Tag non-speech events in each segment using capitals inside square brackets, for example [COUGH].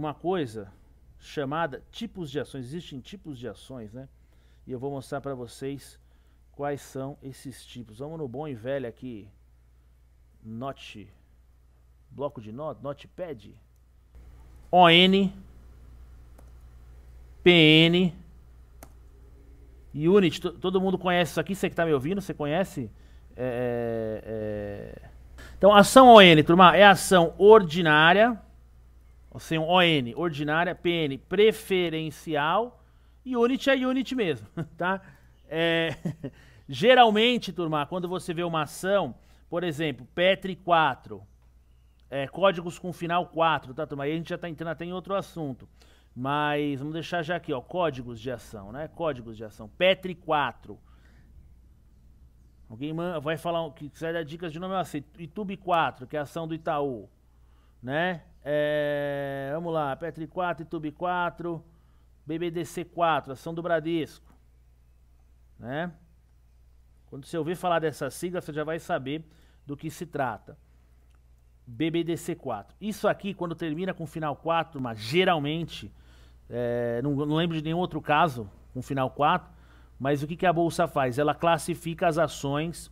uma coisa chamada tipos de ações. Existem tipos de ações, né? E eu vou mostrar para vocês quais são esses tipos. Vamos no bom e velho aqui. Note. Bloco de note, notepad. ON. PN. Unit. Todo mundo conhece isso aqui? Você que está me ouvindo, você conhece? É, é... é. Então, ação ON, turma, é ação ordinária seja um ON, ordinária, PN, preferencial, e unit é unit mesmo, [LAUGHS] tá? É, [LAUGHS] geralmente, turma, quando você vê uma ação, por exemplo, Petri 4, é, códigos com final 4, tá, turma? Aí a gente já está entrando até em outro assunto. Mas vamos deixar já aqui, ó, códigos de ação, né? Códigos de ação. Petri 4. Alguém vai falar que quiser dar dicas de nome, eu aceito. YouTube 4, que é a ação do Itaú né? É, vamos lá, Petri 4, tube 4, BBDC 4, ação do Bradesco, né? Quando você ouvir falar dessa sigla, você já vai saber do que se trata. BBDC 4. Isso aqui, quando termina com final 4, mas geralmente, é, não, não, lembro de nenhum outro caso com final 4, mas o que, que a Bolsa faz? Ela classifica as ações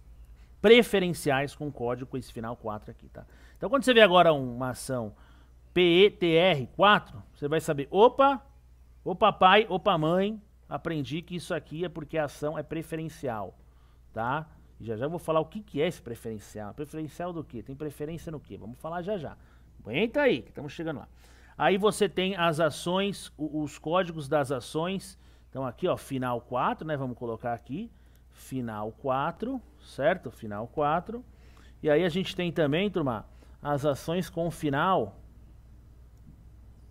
preferenciais com código com esse final 4 aqui, tá? Então quando você vê agora uma ação PETR4, você vai saber, opa, o papai, opa mãe, aprendi que isso aqui é porque a ação é preferencial, tá? Já já vou falar o que, que é esse preferencial. Preferencial do que? Tem preferência no que? Vamos falar já já. Aguenta aí, que estamos chegando lá. Aí você tem as ações, os códigos das ações. Então aqui, ó, final 4, né? Vamos colocar aqui final 4, certo? Final 4. E aí a gente tem também, turma, as ações com final.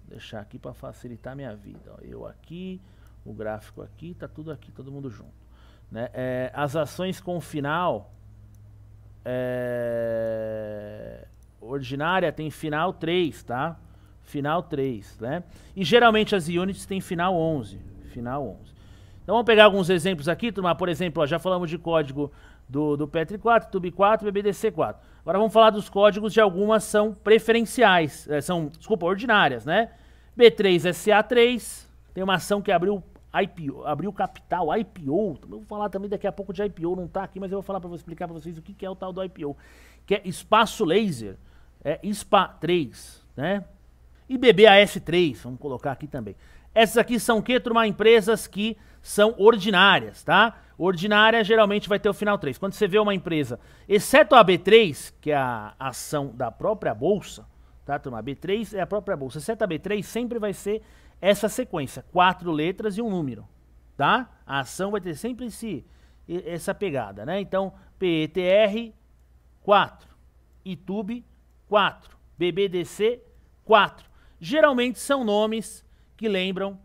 Vou deixar aqui para facilitar minha vida. Ó. Eu aqui, o gráfico aqui, tá tudo aqui, todo mundo junto. Né? É, as ações com final é, ordinária tem final 3, tá? Final 3, né? E geralmente as units têm final 11, final 11. Então vamos pegar alguns exemplos aqui, turma. Por exemplo, ó, já falamos de código do, do Petri 4, Tube 4 BBDC 4. Agora vamos falar dos códigos de algumas são preferenciais, é, são, desculpa, ordinárias, né? B3SA3, tem uma ação que abriu IPO, abriu capital, IPO. Eu vou falar também daqui a pouco de IPO, não está aqui, mas eu vou falar para explicar para vocês o que, que é o tal do IPO, que é espaço laser, é SPA3, né? E BBAS3, vamos colocar aqui também. Essas aqui são que, turma? Empresas que são ordinárias, tá? Ordinária geralmente vai ter o final 3. Quando você vê uma empresa, exceto a B3, que é a ação da própria bolsa, tá, turma? A B3 é a própria bolsa. Exceto a B3, sempre vai ser essa sequência: quatro letras e um número, tá? A ação vai ter sempre esse, essa pegada, né? Então, PETR 4, ITUB 4, BBDC 4. Geralmente são nomes que lembram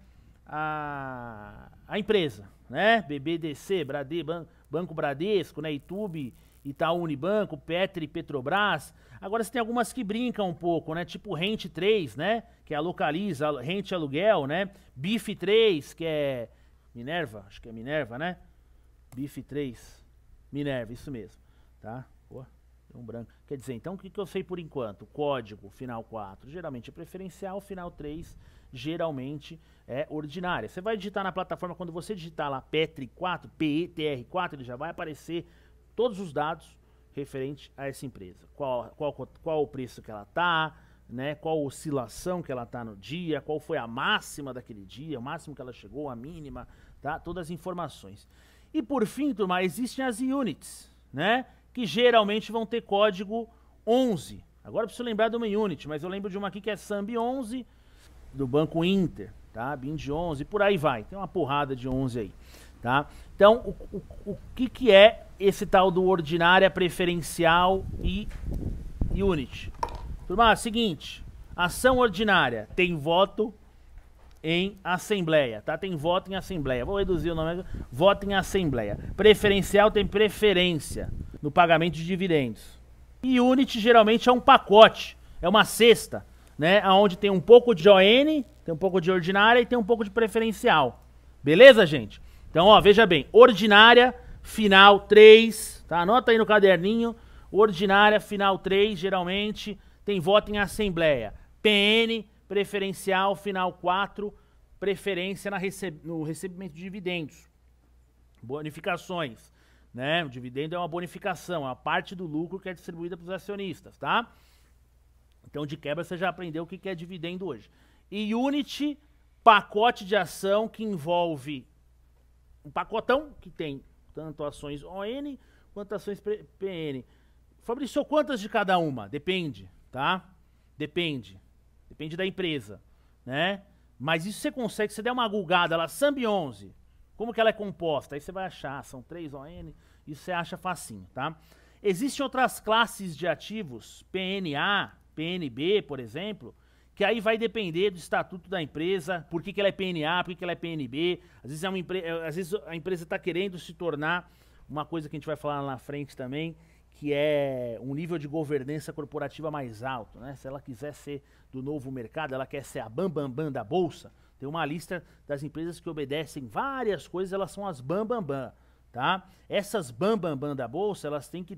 a, a empresa, né? BBDC, Brade, Ban, Banco Bradesco, né? YouTube, Itaú Unibanco, Petri, Petrobras. Agora você tem algumas que brincam um pouco, né? Tipo Rente 3, né? Que é a Localiza, Rente Aluguel, né? BIF 3, que é Minerva, acho que é Minerva, né? BIF 3, Minerva, isso mesmo, tá? Boa. Tem um branco. Quer dizer, então o que, que eu sei por enquanto? Código, final 4, geralmente é preferencial, final 3, geralmente é ordinária. Você vai digitar na plataforma, quando você digitar lá PETR 4, PETR4, ele já vai aparecer todos os dados referente a essa empresa. Qual, qual, qual o preço que ela está, né, qual a oscilação que ela está no dia, qual foi a máxima daquele dia, o máximo que ela chegou, a mínima, tá? Todas as informações. E por fim, turma, existem as units, né? que geralmente vão ter código 11. Agora preciso lembrar de uma unit, mas eu lembro de uma aqui que é SAMB 11 do Banco Inter, tá? BIND 11, por aí vai. Tem uma porrada de 11 aí, tá? Então, o, o, o que, que é esse tal do ordinária preferencial e unit? Turma, é seguinte, ação ordinária tem voto em assembleia, tá? Tem voto em assembleia. Vou reduzir o nome. Voto em assembleia. Preferencial tem preferência no pagamento de dividendos. E unit geralmente é um pacote, é uma cesta, né? Onde tem um pouco de ON, tem um pouco de ordinária e tem um pouco de preferencial. Beleza, gente? Então, ó, veja bem, ordinária, final 3, tá? Anota aí no caderninho, ordinária, final 3, geralmente tem voto em assembleia. PN, preferencial, final 4, preferência na receb no recebimento de dividendos, bonificações. Né? O dividendo é uma bonificação, é a parte do lucro que é distribuída para os acionistas, tá? Então, de quebra, você já aprendeu o que é dividendo hoje. E Unity, pacote de ação que envolve um pacotão que tem tanto ações ON quanto ações PN. Fabrício, quantas de cada uma? Depende, tá? Depende. Depende da empresa, né? Mas isso você consegue, você der uma gulgada lá, SAMB 11, como que ela é composta? Aí você vai achar, são 3 ON, isso você acha facinho, tá? Existem outras classes de ativos, PNA, PNB, por exemplo, que aí vai depender do estatuto da empresa, por que, que ela é PNA, por que, que ela é PNB. Às vezes, é uma é, Às vezes a empresa está querendo se tornar uma coisa que a gente vai falar na frente também, que é um nível de governança corporativa mais alto. Né? Se ela quiser ser do novo mercado, ela quer ser a bambambam bam, bam da bolsa, tem uma lista das empresas que obedecem várias coisas, elas são as bam bam bam, tá? Essas bam bam bam da bolsa, elas têm que